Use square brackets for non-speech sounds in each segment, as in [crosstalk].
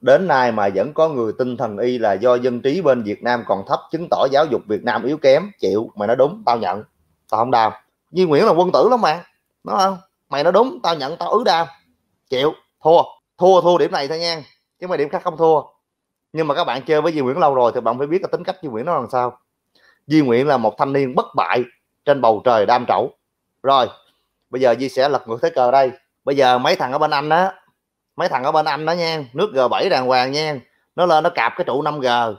đến nay mà vẫn có người tin thần y là do dân trí bên Việt Nam còn thấp chứng tỏ giáo dục Việt Nam yếu kém chịu mày nói đúng tao nhận tao không đau Duy Nguyễn là quân tử lắm mà nó không mày nói đúng tao nhận tao ứ đam chịu thua thua thua điểm này thôi nha chứ mà điểm khác không thua nhưng mà các bạn chơi với Duy Nguyễn lâu rồi thì bạn phải biết là tính cách Duy Nguyễn nó làm sao Duy Nguyễn là một thanh niên bất bại trên bầu trời đam trẩu rồi bây giờ Duy sẽ lật ngược thế cờ đây bây giờ mấy thằng ở bên anh á mấy thằng ở bên anh đó nha nước G7 đàng hoàng nha nó lên nó cạp cái trụ 5G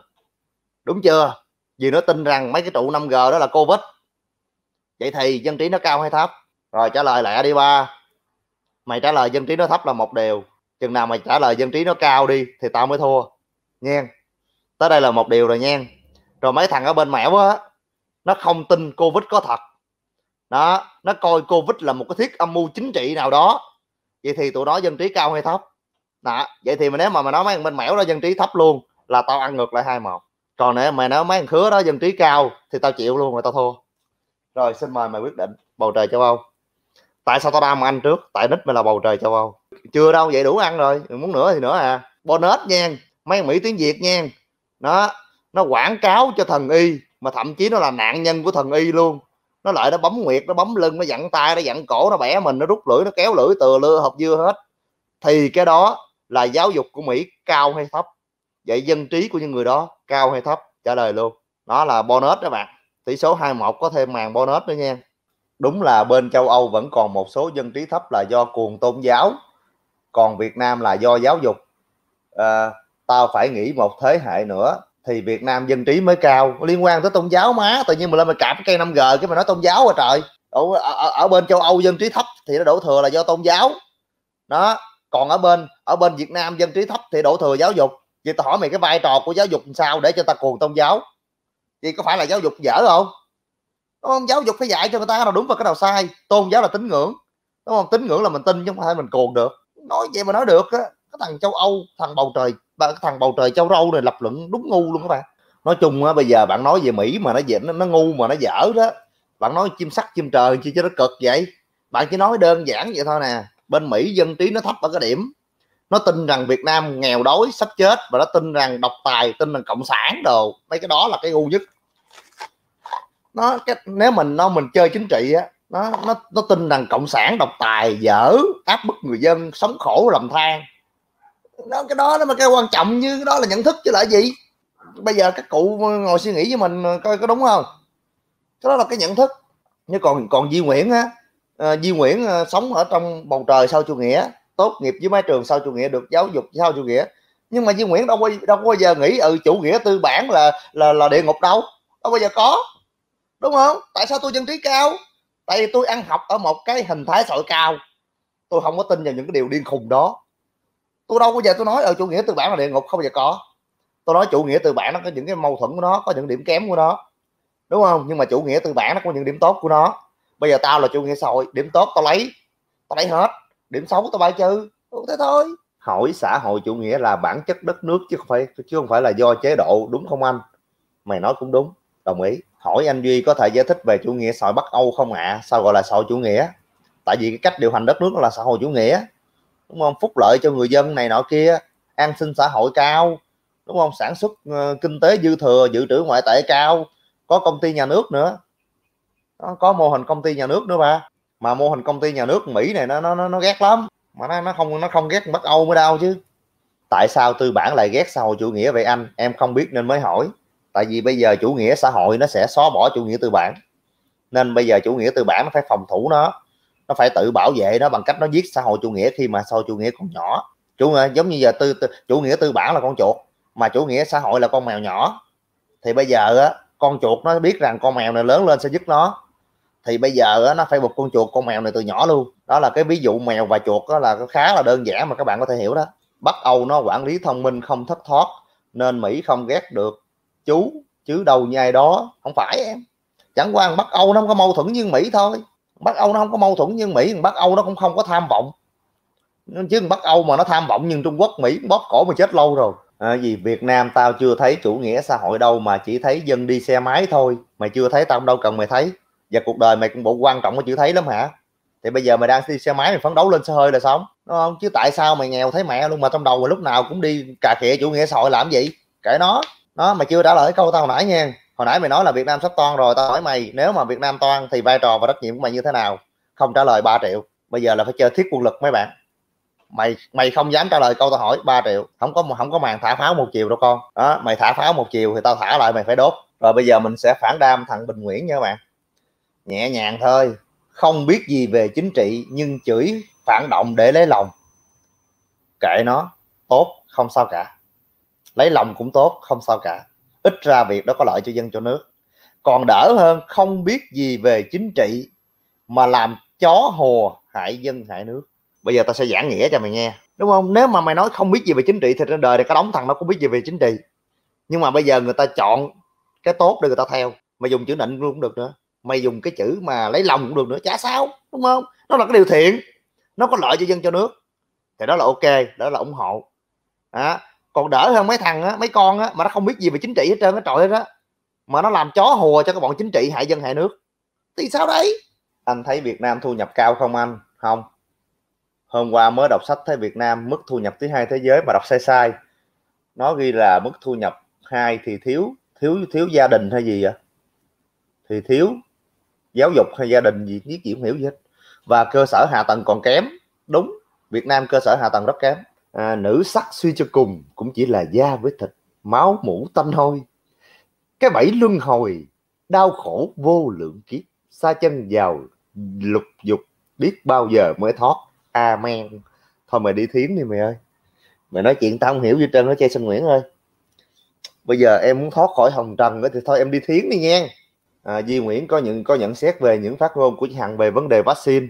đúng chưa vì nó tin rằng mấy cái trụ 5G đó là Covid vậy thì dân trí nó cao hay thấp rồi trả lời lại đi ba mày trả lời dân trí nó thấp là một điều chừng nào mày trả lời dân trí nó cao đi thì tao mới thua nha tới đây là một điều rồi nha rồi mấy thằng ở bên mẻo á nó không tin covid có thật đó nó coi covid là một cái thiết âm mưu chính trị nào đó vậy thì tụi đó dân trí cao hay thấp đó vậy thì mà nếu mà mà nói mấy thằng bên mẻo đó dân trí thấp luôn là tao ăn ngược lại hai một còn nếu mà nói mấy thằng khứa đó dân trí cao thì tao chịu luôn rồi tao thua rồi xin mời mày quyết định bầu trời châu âu tại sao tao đam ăn trước tại nít mày là bầu trời châu âu chưa đâu vậy đủ ăn rồi muốn nữa thì nữa à bonus nha mấy mỹ tiếng việt nha nó nó quảng cáo cho thần y mà thậm chí nó là nạn nhân của thần y luôn nó lại nó bấm nguyệt nó bấm lưng nó dặn tay nó dặn cổ nó bẻ mình nó rút lưỡi nó kéo lưỡi từ lưa hộp dưa hết thì cái đó là giáo dục của Mỹ cao hay thấp vậy dân trí của những người đó cao hay thấp trả lời luôn đó là bonus đó bạn tỷ số 21 có thêm màn bonus nữa nha đúng là bên châu Âu vẫn còn một số dân trí thấp là do cuồng tôn giáo còn Việt Nam là do giáo dục à, tao phải nghĩ một thế hệ nữa thì Việt Nam dân trí mới cao liên quan tới tôn giáo má tự nhiên mình lên mà cạp cây 5G cái mà nói tôn giáo rồi trời ở, ở, ở bên châu Âu dân trí thấp thì nó đổ thừa là do tôn giáo đó còn ở bên ở bên Việt Nam dân trí thấp thì đổ thừa giáo dục chị ta hỏi mày cái vai trò của giáo dục làm sao để cho ta cuồng tôn giáo chị có phải là giáo dục dở không đúng không giáo dục phải dạy cho người ta cái nào đúng và cái nào sai tôn giáo là tín ngưỡng đúng không tín ngưỡng là mình tin chứ không phải mình cuồng được nói vậy mà nói được á cái thằng châu âu thằng bầu trời cái thằng bầu trời châu râu này lập luận đúng ngu luôn các bạn nói chung á bây giờ bạn nói về mỹ mà nó dễ nó, nó ngu mà nó dở đó bạn nói chim sắt chim trời chi cho nó cực vậy bạn chỉ nói đơn giản vậy thôi nè bên mỹ dân trí nó thấp ở cái điểm nó tin rằng việt nam nghèo đói sắp chết và nó tin rằng độc tài tin rằng cộng sản đồ mấy cái đó là cái ngu nhất nó cái, nếu mình nó mình chơi chính trị á nó nó nó tin rằng cộng sản độc tài dở áp bức người dân sống khổ lầm than nó cái đó nó mà cái quan trọng như cái đó là nhận thức chứ là gì bây giờ các cụ ngồi suy nghĩ với mình coi có đúng không cái đó là cái nhận thức nhưng còn còn Di Nguyễn á uh, ờ, Di Nguyễn ờ, sống ở trong bầu trời sau chủ nghĩa tốt nghiệp dưới mái trường sau chủ nghĩa được giáo dục sau chủ nghĩa nhưng mà Di Nguyễn đâu có đâu có bao giờ nghĩ ừ chủ nghĩa tư bản là là là địa ngục đâu đâu bao giờ có đúng không tại sao tôi dân trí cao tại vì tôi ăn học ở một cái hình thái xã cao tôi không có tin vào những cái điều điên khùng đó tôi đâu có giờ tôi nói ở ừ, chủ nghĩa tư bản là địa ngục không bao giờ có tôi nói chủ nghĩa tư bản nó có những cái mâu thuẫn của nó có những điểm kém của nó đúng không nhưng mà chủ nghĩa tư bản nó có những điểm tốt của nó bây giờ tao là chủ nghĩa sội điểm tốt tao lấy tao lấy hết điểm xấu tao bài trừ ừ, thế thôi hỏi xã hội chủ nghĩa là bản chất đất nước chứ không phải chứ không phải là do chế độ đúng không anh mày nói cũng đúng đồng ý hỏi anh duy có thể giải thích về chủ nghĩa xã hội bắc âu không ạ à? sao gọi là xã hội chủ nghĩa tại vì cái cách điều hành đất nước là xã hội chủ nghĩa đúng không phúc lợi cho người dân này nọ kia an sinh xã hội cao đúng không sản xuất uh, kinh tế dư thừa dự trữ ngoại tệ cao có công ty nhà nước nữa nó có mô hình công ty nhà nước nữa ba mà mô hình công ty nhà nước mỹ này nó nó nó ghét lắm mà nó nó không nó không ghét bắc âu mới đau chứ tại sao tư bản lại ghét xã hội chủ nghĩa vậy anh em không biết nên mới hỏi tại vì bây giờ chủ nghĩa xã hội nó sẽ xóa bỏ chủ nghĩa tư bản nên bây giờ chủ nghĩa tư bản nó phải phòng thủ nó nó phải tự bảo vệ nó bằng cách nó giết xã hội chủ nghĩa khi mà xã hội chủ nghĩa còn nhỏ chủ nghĩa giống như giờ tư, tư chủ nghĩa tư bản là con chuột mà chủ nghĩa xã hội là con mèo nhỏ thì bây giờ á con chuột nó biết rằng con mèo này lớn lên sẽ giúp nó thì bây giờ nó phải bục con chuột con mèo này từ nhỏ luôn đó là cái ví dụ mèo và chuột đó là khá là đơn giản mà các bạn có thể hiểu đó Bắc Âu nó quản lý thông minh không thất thoát nên Mỹ không ghét được chú chứ đâu như ai đó không phải em chẳng qua Bắc Âu nó không có mâu thuẫn như Mỹ thôi Bắc Âu nó không có mâu thuẫn như Mỹ Bắc Âu nó cũng không có tham vọng chứ Bắc Âu mà nó tham vọng nhưng Trung Quốc Mỹ bóp cổ mà chết lâu rồi à, vì Việt Nam tao chưa thấy chủ nghĩa xã hội đâu mà chỉ thấy dân đi xe máy thôi mày chưa thấy tao đâu cần mày thấy và cuộc đời mày cũng bộ quan trọng cái chữ thấy lắm hả thì bây giờ mày đang đi xe máy mày phấn đấu lên xe hơi là sống, đúng không chứ tại sao mày nghèo thấy mẹ luôn mà trong đầu mày lúc nào cũng đi cà khịa chủ nghĩa sội làm gì kể nó nó mày chưa trả lời câu tao hồi nãy nha hồi nãy mày nói là việt nam sắp toan rồi tao hỏi mày nếu mà việt nam toan thì vai trò và trách nhiệm của mày như thế nào không trả lời 3 triệu bây giờ là phải chơi thiết quân lực mấy bạn mày mày không dám trả lời câu tao hỏi 3 triệu không có không có màn thả pháo một chiều đâu con đó mày thả pháo một chiều thì tao thả lại mày phải đốt rồi bây giờ mình sẽ phản đam thằng bình nguyễn nha các bạn nhẹ nhàng thôi không biết gì về chính trị nhưng chửi phản động để lấy lòng kệ nó tốt không sao cả lấy lòng cũng tốt không sao cả ít ra việc đó có lợi cho dân cho nước còn đỡ hơn không biết gì về chính trị mà làm chó hồ hại dân hại nước bây giờ tao sẽ giảng nghĩa cho mày nghe đúng không nếu mà mày nói không biết gì về chính trị thì trên đời này có đóng thằng nó cũng biết gì về chính trị nhưng mà bây giờ người ta chọn cái tốt để người ta theo mà dùng chữ nịnh luôn cũng được nữa mày dùng cái chữ mà lấy lòng cũng được nữa chả sao đúng không nó là cái điều thiện nó có lợi cho dân cho nước thì đó là ok đó là ủng hộ à, còn đỡ hơn mấy thằng á, mấy con á, mà nó không biết gì về chính trị hết trơn á trời hết á mà nó làm chó hùa cho các bọn chính trị hại dân hại nước thì sao đấy anh thấy Việt Nam thu nhập cao không anh không hôm qua mới đọc sách thấy Việt Nam mức thu nhập thứ hai thế giới mà đọc sai sai nó ghi là mức thu nhập hai thì thiếu thiếu thiếu gia đình hay gì vậy thì thiếu giáo dục hay gia đình gì biết gì cũng hiểu gì hết và cơ sở hạ tầng còn kém đúng Việt Nam cơ sở hạ tầng rất kém à, nữ sắc suy cho cùng cũng chỉ là da với thịt máu mũ tanh hôi cái bẫy luân hồi đau khổ vô lượng kiếp xa chân vào lục dục biết bao giờ mới thoát amen thôi mày đi thiến đi mày ơi mày nói chuyện tao không hiểu gì trơn đó chơi Xuân Nguyễn ơi bây giờ em muốn thoát khỏi hồng trần đó thì thôi em đi thiến đi nha à, Di Nguyễn có những có nhận xét về những phát ngôn của chị Hằng về vấn đề vaccine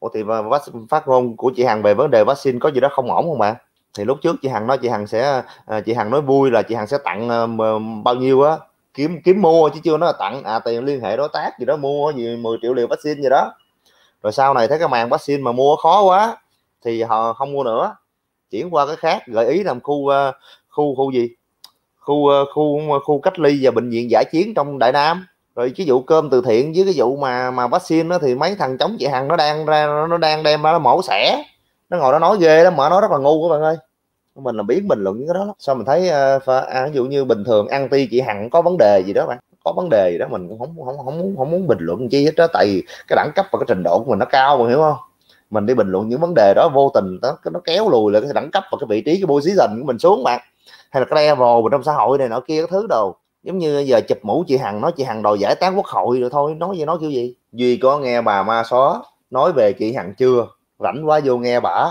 Ủa thì phát ngôn của chị Hằng về vấn đề vaccine có gì đó không ổn không ạ? thì lúc trước chị Hằng nói chị Hằng sẽ à, chị Hằng nói vui là chị Hằng sẽ tặng à, bao nhiêu á kiếm kiếm mua chứ chưa nói là tặng à tiền liên hệ đối tác gì đó mua gì 10 triệu liều vaccine gì đó rồi sau này thấy cái màn vaccine mà mua khó quá thì họ không mua nữa chuyển qua cái khác gợi ý làm khu à, khu khu gì khu khu khu cách ly và bệnh viện giải chiến trong đại nam rồi cái vụ cơm từ thiện với cái vụ mà mà vaccine đó thì mấy thằng chống chị hằng nó đang ra nó đang đem ra nó mổ xẻ nó ngồi nó nói ghê đó mà nó rất là ngu các bạn ơi mình là biết bình luận những cái đó lắm. sao mình thấy uh, ờ, phải, à, ví dụ như bình thường ăn ti chị hằng có vấn đề gì đó bạn có vấn đề gì đó mình cũng không không không muốn không muốn bình luận chi hết đó tại vì cái đẳng cấp và cái trình độ của mình nó cao mà hiểu không mình đi bình luận những vấn đề đó vô tình nó nó kéo lùi lại cái đẳng cấp và cái vị trí cái position của mình xuống bạn hay là cái level mình trong xã hội này nọ kia cái thứ đầu giống như giờ chụp mũ chị hằng nói chị hằng đòi giải tán quốc hội rồi thôi nói gì nói kiểu gì duy có nghe bà ma xó nói về chị hằng chưa rảnh quá vô nghe bả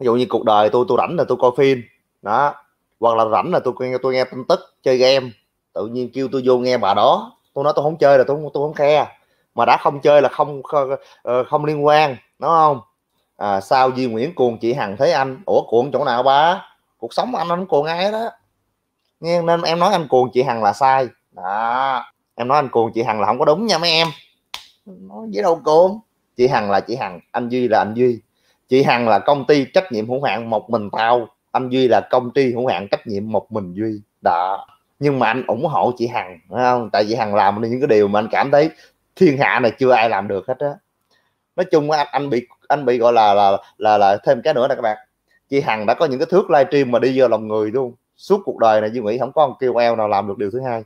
ví dụ như cuộc đời tôi tôi rảnh là tôi coi phim đó hoặc là rảnh là tôi nghe tôi nghe tin tức chơi game tự nhiên kêu tôi vô nghe bà đó tôi nói tôi không chơi là tôi tôi không khe mà đã không chơi là không không, ờ, không liên quan đúng không à, sao Di Nguyễn cuồng chị Hằng thấy anh ủa cuộn chỗ nào ba cuộc sống anh không cuồng ai đó nghe nên em nói anh cuồng chị hằng là sai đó em nói anh cuồng chị hằng là không có đúng nha mấy em nói với đâu cuồng chị hằng là chị hằng anh duy là anh duy chị hằng là công ty trách nhiệm hữu hạn một mình tao anh duy là công ty hữu hạn trách nhiệm một mình duy đó nhưng mà anh ủng hộ chị hằng phải không tại chị hằng làm những cái điều mà anh cảm thấy thiên hạ này chưa ai làm được hết á nói chung anh, bị anh bị gọi là là là là thêm cái nữa nè các bạn chị hằng đã có những cái thước livestream mà đi vô lòng người luôn suốt cuộc đời này Duy Mỹ không có một KOL nào làm được điều thứ hai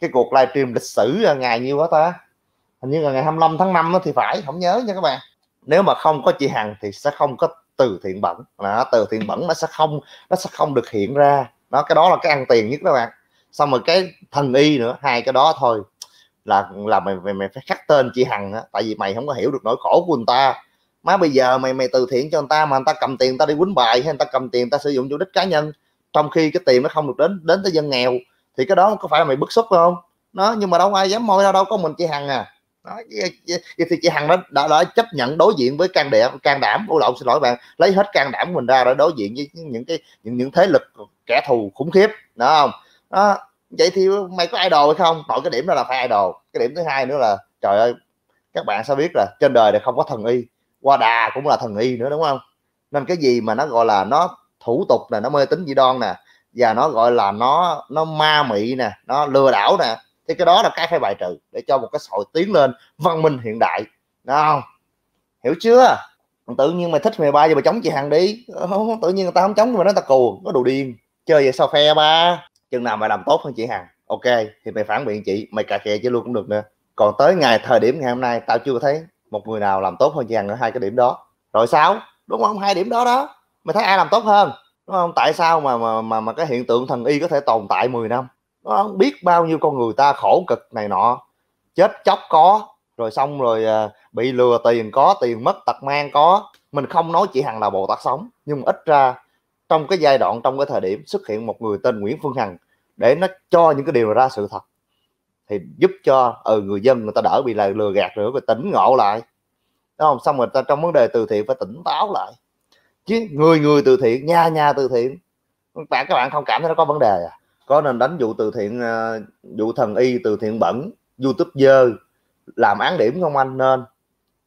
cái cuộc livestream lịch sử ngày nhiêu đó ta hình như là ngày 25 tháng 5 đó thì phải không nhớ nha các bạn nếu mà không có chị Hằng thì sẽ không có từ thiện bẩn là từ thiện bẩn nó sẽ không nó sẽ không được hiện ra đó cái đó là cái ăn tiền nhất các bạn xong rồi cái thần y nữa hai cái đó thôi là là mày mày, mày phải khắc tên chị Hằng á tại vì mày không có hiểu được nỗi khổ của người ta má bây giờ mày mày từ thiện cho người ta mà người ta cầm tiền người ta đi quýnh bài hay người ta cầm tiền người ta sử dụng chủ đích cá nhân trong khi cái tiền nó không được đến đến tới dân nghèo thì cái đó có phải là mày bức xúc không nó nhưng mà đâu ai dám môi ra đâu có mình chị hằng à đó, vậy thì chị hằng đó đã, đã chấp nhận đối diện với can đảm can đảm ô lộn xin lỗi bạn lấy hết can đảm của mình ra để đối diện với những cái những những thế lực kẻ thù khủng khiếp đó không đó vậy thì mày có idol hay không tội cái điểm đó là phải idol cái điểm thứ hai nữa là trời ơi các bạn sẽ biết là trên đời này không có thần y qua đà cũng là thần y nữa đúng không nên cái gì mà nó gọi là nó thủ tục là nó mê tín dị đoan nè và nó gọi là nó nó ma mị nè nó lừa đảo nè thì cái đó là cái phải bài trừ để cho một cái xã hội tiến lên văn minh hiện đại nào hiểu chưa tự nhiên mày thích mày ba giờ mày chống chị hàng đi ờ, tự nhiên người ta không chống mà nó ta cù nó đồ điên chơi vậy sao phe ba chừng nào mày làm tốt hơn chị hàng ok thì mày phản biện chị mày cà khè chứ luôn cũng được nữa còn tới ngày thời điểm ngày hôm nay tao chưa thấy một người nào làm tốt hơn chị hàng ở hai cái điểm đó rồi sao đúng không hai điểm đó đó mày thấy ai làm tốt hơn đúng không tại sao mà mà mà, mà cái hiện tượng thần y có thể tồn tại 10 năm nó không biết bao nhiêu con người ta khổ cực này nọ chết chóc có rồi xong rồi uh, bị lừa tiền có tiền mất tật mang có mình không nói chị hằng là bồ tát sống nhưng ít ra trong cái giai đoạn trong cái thời điểm xuất hiện một người tên nguyễn phương hằng để nó cho những cái điều ra sự thật thì giúp cho ừ, người dân người ta đỡ bị lừa gạt rồi phải tỉnh ngộ lại đúng không xong rồi ta trong vấn đề từ thiện phải tỉnh táo lại chứ người người từ thiện nhà nhà từ thiện bạn các bạn không cảm thấy nó có vấn đề à có nên đánh vụ từ thiện ờ, vụ thần y từ thiện bẩn youtube dơ làm án điểm không anh nên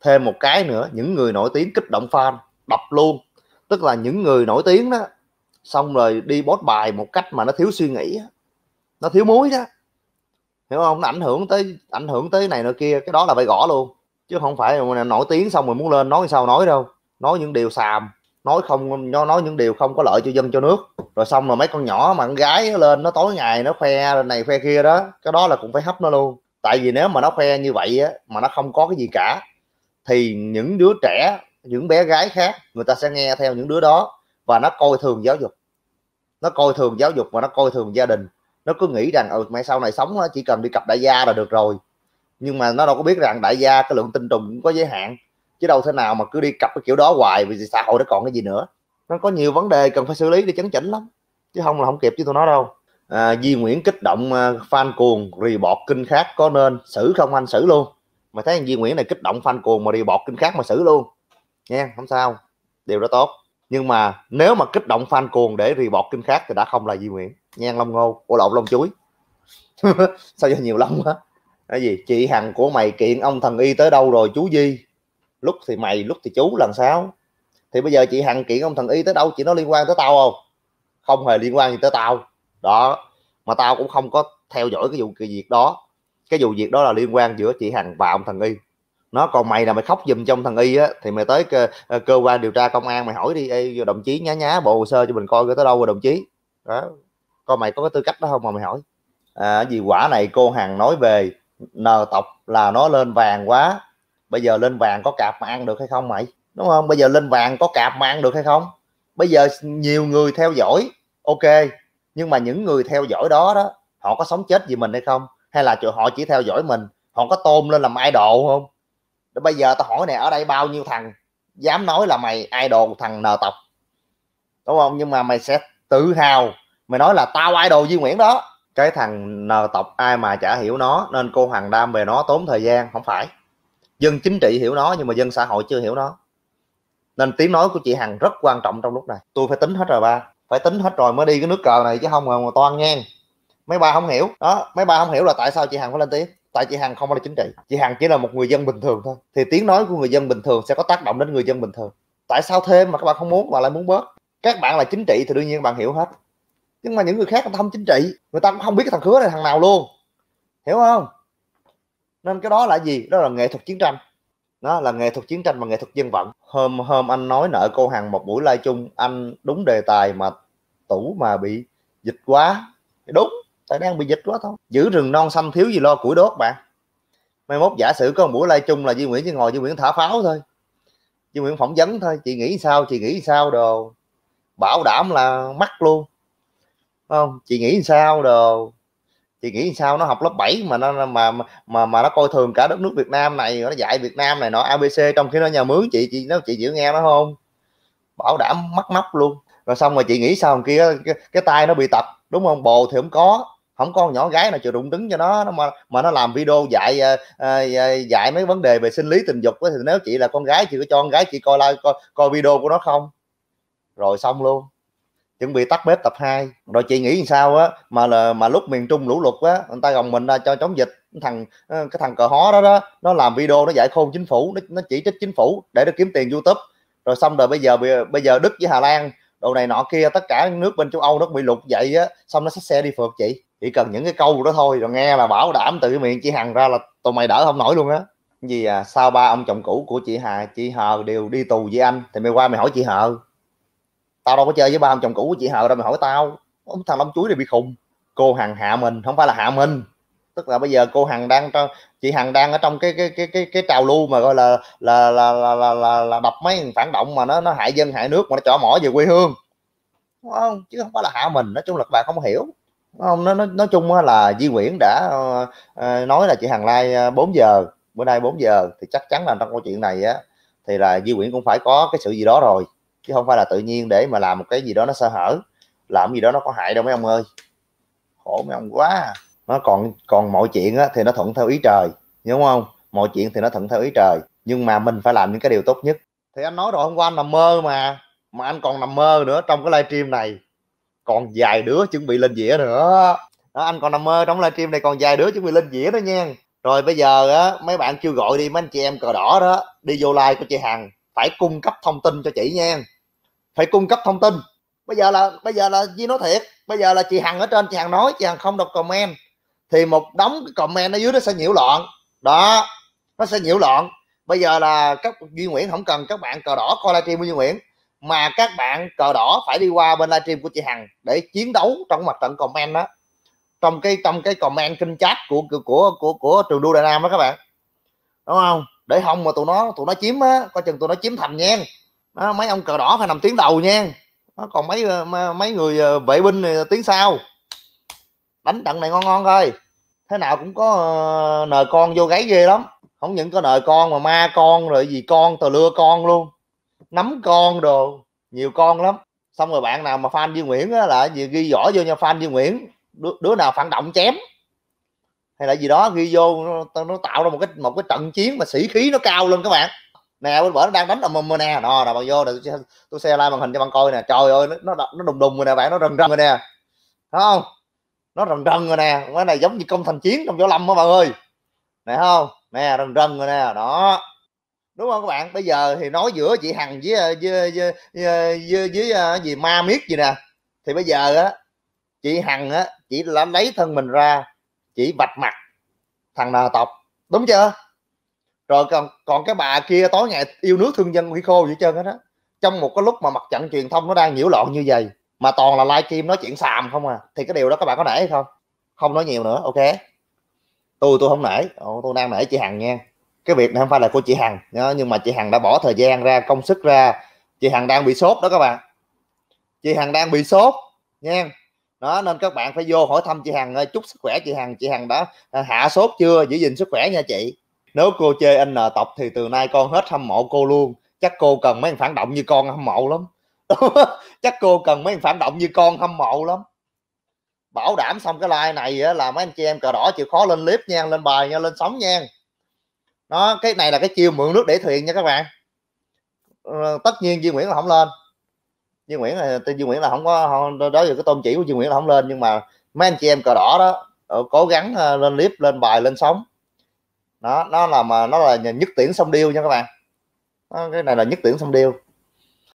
thêm một cái nữa những người nổi tiếng kích động fan đập luôn tức là những người nổi tiếng đó xong rồi đi bót bài một cách mà nó thiếu suy nghĩ nó thiếu muối đó hiểu không nó ảnh hưởng tới ảnh hưởng tới này nữa kia cái đó là phải gõ luôn chứ không phải nổi tiếng xong rồi muốn lên nói sao nói đâu nói những điều xàm nói không nó nói những điều không có lợi cho dân cho nước rồi xong rồi mấy con nhỏ mà con gái nó lên nó tối ngày nó khoe này khoe kia đó cái đó là cũng phải hấp nó luôn tại vì nếu mà nó khoe như vậy á, mà nó không có cái gì cả thì những đứa trẻ những bé gái khác người ta sẽ nghe theo những đứa đó và nó coi thường giáo dục nó coi thường giáo dục và nó coi thường gia đình nó cứ nghĩ rằng ừ mẹ sau này sống chỉ cần đi cặp đại gia là được rồi nhưng mà nó đâu có biết rằng đại gia cái lượng tinh trùng cũng có giới hạn chứ đâu thế nào mà cứ đi cặp cái kiểu đó hoài vì xã hội nó còn cái gì nữa nó có nhiều vấn đề cần phải xử lý để chấn chỉnh lắm chứ không là không kịp chứ tôi nói đâu à, Di Nguyễn kích động à, fan cuồng rì bọt kinh khác có nên xử không anh xử luôn mà thấy anh Di Nguyễn này kích động fan cuồng mà rì bọt kinh khác mà xử luôn nha không sao điều đó tốt nhưng mà nếu mà kích động fan cuồng để rì bọt kinh khác thì đã không là Di Nguyễn nhan long ngô ô lộn long chuối [laughs] sao cho nhiều lông quá cái gì chị hằng của mày kiện ông thần y tới đâu rồi chú Di lúc thì mày lúc thì chú lần sau thì bây giờ chị hằng kiện ông thần y tới đâu chị nó liên quan tới tao không không hề liên quan gì tới tao đó mà tao cũng không có theo dõi cái vụ cái việc đó cái vụ việc đó là liên quan giữa chị hằng và ông thần y nó còn mày là mày khóc giùm trong thần y á thì mày tới cơ, ờ, cơ quan điều tra công an mày hỏi đi đồng chí nhá nhá bộ hồ sơ cho mình coi tới đâu rồi đồng chí đó coi mày có cái tư cách đó không mà mày hỏi à, vì quả này cô hằng nói về nờ tộc là nó lên vàng quá bây giờ lên vàng có cạp mà ăn được hay không mày đúng không bây giờ lên vàng có cạp mà ăn được hay không bây giờ nhiều người theo dõi ok nhưng mà những người theo dõi đó đó họ có sống chết gì mình hay không hay là họ chỉ theo dõi mình họ có tôn lên làm idol không Để bây giờ tao hỏi nè ở đây bao nhiêu thằng dám nói là mày idol thằng nờ tộc đúng không nhưng mà mày sẽ tự hào mày nói là tao idol Duy Nguyễn đó cái thằng nờ tộc ai mà chả hiểu nó nên cô Hoàng đam về nó tốn thời gian không phải dân chính trị hiểu nó nhưng mà dân xã hội chưa hiểu nó nên tiếng nói của chị hằng rất quan trọng trong lúc này tôi phải tính hết rồi ba phải tính hết rồi mới đi cái nước cờ này chứ không mà toan ngang mấy ba không hiểu đó mấy ba không hiểu là tại sao chị hằng phải lên tiếng tại chị hằng không phải là chính trị chị hằng chỉ là một người dân bình thường thôi thì tiếng nói của người dân bình thường sẽ có tác động đến người dân bình thường tại sao thêm mà các bạn không muốn mà lại muốn bớt các bạn là chính trị thì đương nhiên bạn hiểu hết nhưng mà những người khác không chính trị người ta cũng không biết cái thằng khứa này thằng nào luôn hiểu không nên cái đó là gì đó là nghệ thuật chiến tranh nó là nghệ thuật chiến tranh và nghệ thuật dân vận hôm hôm anh nói nợ cô hằng một buổi live chung anh đúng đề tài mà tủ mà bị dịch quá đúng tại đang bị dịch quá thôi giữ rừng non xanh thiếu gì lo củi đốt bạn mai mốt giả sử có một buổi live chung là Duy Nguyễn chỉ ngồi Duy Nguyễn thả pháo thôi Duy Nguyễn phỏng vấn thôi chị nghĩ sao chị nghĩ sao đồ bảo đảm là mắc luôn không chị nghĩ sao đồ chị nghĩ sao nó học lớp 7 mà nó mà mà mà nó coi thường cả đất nước Việt Nam này nó dạy Việt Nam này nó ABC trong khi nó nhà mướn chị chị nó chị chịu nghe nó không bảo đảm mắc móc luôn rồi xong rồi chị nghĩ sao kia cái, cái tay nó bị tập đúng không bồ thì không có không con nhỏ gái nào chịu đụng đứng cho nó, nó mà mà nó làm video dạy ờ, ờ, ờ, dạy mấy vấn đề về sinh lý tình dục thì nếu chị là con gái chị có cho con gái chị coi like coi, coi video của nó không rồi xong luôn chuẩn bị tắt bếp tập 2 rồi chị nghĩ sao á mà là mà lúc miền trung lũ lụt á người ta gồng mình ra cho chống dịch thằng ờ, cái thằng cờ hó đó đó nó làm video nó giải khôn chính phủ nó, nó chỉ trích chính phủ để nó kiếm tiền youtube rồi xong rồi bây giờ bây giờ đức với hà lan đồ này nọ kia tất cả nước bên châu âu nó bị lụt vậy á xong nó xách xe đi phượt chị chỉ cần những cái câu đó thôi rồi nghe là bảo đảm từ cái miệng chị hằng ra là tụi mày đỡ không nổi luôn á gì à sau ba ông chồng cũ của chị hà chị hờ đều đi tù với anh thì mày qua mày hỏi chị hờ tao đâu có chơi với ba ông chồng cũ của chị hờ đâu mày hỏi tao ông thằng ông chuối này bị khùng cô hằng hạ mình không phải là hạ mình tức là bây giờ cô hằng đang trong chị hằng đang ở trong cái cái cái cái cái trào lưu mà gọi là là là là là, là, là đập mấy phản động mà nó nó hại dân hại nước mà nó chỏ mỏ về quê hương đúng không chứ không phải là hạ mình nói chung là các bạn không hiểu không nó, nó nói chung là di nguyễn đã ờ, ờ, nói là chị hằng lai 4 ờ, giờ bữa nay 4 giờ thì chắc chắn là trong câu chuyện này á thì là di nguyễn cũng phải có cái sự gì đó rồi chứ không phải là tự nhiên để mà làm một cái gì đó nó sơ hở làm gì đó nó có hại đâu mấy ông ơi khổ mấy ông quá nó còn còn mọi chuyện á, thì nó thuận theo ý trời đúng không mọi chuyện thì nó thuận theo ý trời nhưng mà mình phải làm những cái điều tốt nhất thì anh nói rồi hôm qua anh nằm mơ mà mà anh còn nằm mơ nữa trong cái livestream này còn vài đứa chuẩn bị lên dĩa nữa đó, anh còn nằm mơ trong livestream này còn vài đứa chuẩn bị lên dĩa đó nha rồi bây giờ á, mấy bạn kêu gọi đi mấy anh chị em cờ đỏ đó đi vô like của chị hằng phải cung cấp thông tin cho chị nha phải cung cấp thông tin bây giờ là bây giờ là Di nói thiệt bây giờ là chị Hằng ở trên chị Hằng nói chị Hằng không đọc comment thì một đống cái comment ở dưới nó sẽ nhiễu loạn đó nó sẽ nhiễu loạn bây giờ là các Duy Nguyễn không cần các bạn cờ đỏ coi livestream của Duy Nguyễn mà các bạn cờ đỏ phải đi qua bên livestream của chị Hằng để chiến đấu trong mặt trận comment đó trong cái trong cái comment kinh chat của của của của, của trường đua Đại Nam đó các bạn đúng không để không mà tụi nó tụi nó chiếm á coi chừng tụi nó chiếm thành nha đó, mấy ông cờ đỏ phải nằm tiếng đầu nha đó, còn mấy ờ, mấy người ờ, vệ binh này tiếng sau đánh trận này ngon ngon thôi thế nào cũng có ờ, nờ con vô gáy ghê lắm không những có nợ con mà ma con rồi gì con tờ lưa con luôn nắm con đồ nhiều con lắm xong rồi bạn nào mà fan Duy Nguyễn á, là gì ghi rõ vô nha fan Duy Nguyễn đứa, đứa nào phản động chém hay là gì đó ghi vô nó, nó tạo ra một cái một cái trận chiến mà sĩ khí nó cao lên các bạn nè bên bển nó đang đánh ầm ầm nè đó là bạn vô được tôi xe like màn hình cho bạn coi nè trời ơi nó nó đùng đùng rồi nè bạn nó rần rần rồi nè thấy không nó rần rần rồi nè cái này giống như công thành chiến trong võ lâm á bạn ơi nè không nè rần rần rồi nè đó đúng không các bạn bây giờ thì nói giữa chị hằng với ờ, với ờ, với, ờ, với, với, với gì ma miết gì nè thì bây giờ á chị hằng á chị lấy thân mình ra chỉ vạch mặt thằng nào tộc đúng chưa rồi còn còn cái bà kia tối ngày yêu nước thương dân huy khô vậy trơn hết á trong một cái lúc mà mặt trận truyền thông nó đang nhiễu loạn như vậy mà toàn là livestream nói chuyện xàm không à thì cái điều đó các bạn có nể hay không không nói nhiều nữa ok tôi tôi không nể Ồ, tôi đang nể chị hằng nha cái việc này không phải là của chị hằng nhưng mà chị hằng đã bỏ thời gian ra công sức ra chị hằng đang bị sốt đó các bạn chị hằng đang bị sốt nha đó nên các bạn phải vô hỏi thăm chị hằng chúc sức khỏe chị hằng chị hằng đã à, hạ sốt chưa giữ gìn sức khỏe nha chị nếu cô chơi anh N tộc thì từ nay con hết hâm mộ cô luôn chắc cô cần mấy anh phản động như con hâm mộ lắm [laughs] chắc cô cần mấy anh phản động như con hâm mộ lắm bảo đảm xong cái like này là mấy anh chị em cờ đỏ chịu khó lên clip nha lên bài nha lên sóng nha nó cái này là cái chiêu mượn nước để thuyền nha các bạn ờ, tất nhiên Duy Nguyễn là không lên Duy Nguyễn là Duy Nguyễn là không có đó giờ cái tôn chỉ của Duy Nguyễn là không lên nhưng mà mấy anh chị em cờ đỏ đó ờ, cố gắng ờ, lên clip lên bài lên sóng nó nó là mà nó là nhất tuyển sông điêu nha các bạn cái này là nhất tuyển sông điêu